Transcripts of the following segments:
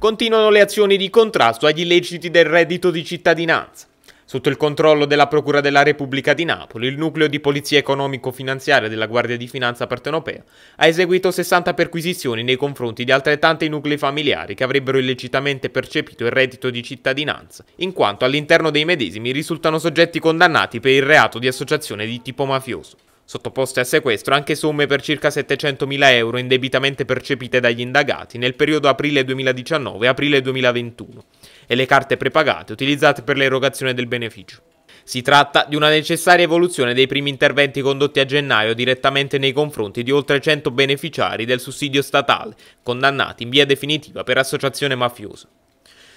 continuano le azioni di contrasto agli illeciti del reddito di cittadinanza. Sotto il controllo della Procura della Repubblica di Napoli, il nucleo di polizia economico-finanziaria della Guardia di Finanza Partenopea ha eseguito 60 perquisizioni nei confronti di altrettanti nuclei familiari che avrebbero illecitamente percepito il reddito di cittadinanza, in quanto all'interno dei medesimi risultano soggetti condannati per il reato di associazione di tipo mafioso sottoposte a sequestro anche somme per circa 700.000 euro indebitamente percepite dagli indagati nel periodo aprile 2019-aprile 2021 e le carte prepagate utilizzate per l'erogazione del beneficio. Si tratta di una necessaria evoluzione dei primi interventi condotti a gennaio direttamente nei confronti di oltre 100 beneficiari del sussidio statale, condannati in via definitiva per associazione mafiosa.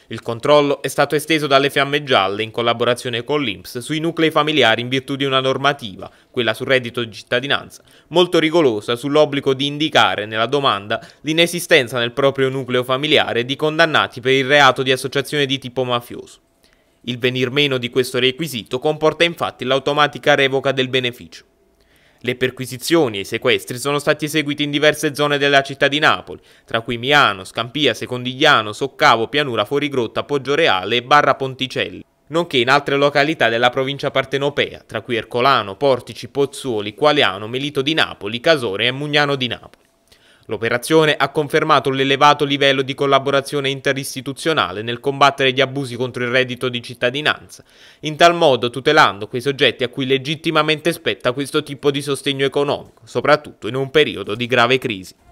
Il controllo è stato esteso dalle Fiamme Gialle in collaborazione con l'Inps sui nuclei familiari in virtù di una normativa, quella sul reddito di cittadinanza, molto rigorosa sull'obbligo di indicare nella domanda l'inesistenza nel proprio nucleo familiare di condannati per il reato di associazione di tipo mafioso. Il venir meno di questo requisito comporta infatti l'automatica revoca del beneficio. Le perquisizioni e i sequestri sono stati eseguiti in diverse zone della città di Napoli, tra cui Miano, Scampia, Secondigliano, Soccavo, Pianura Fuorigrotta, Poggioreale e Barra Ponticelli nonché in altre località della provincia partenopea, tra cui Ercolano, Portici, Pozzuoli, Qualiano, Melito di Napoli, Casore e Mugnano di Napoli. L'operazione ha confermato l'elevato livello di collaborazione interistituzionale nel combattere gli abusi contro il reddito di cittadinanza, in tal modo tutelando quei soggetti a cui legittimamente spetta questo tipo di sostegno economico, soprattutto in un periodo di grave crisi.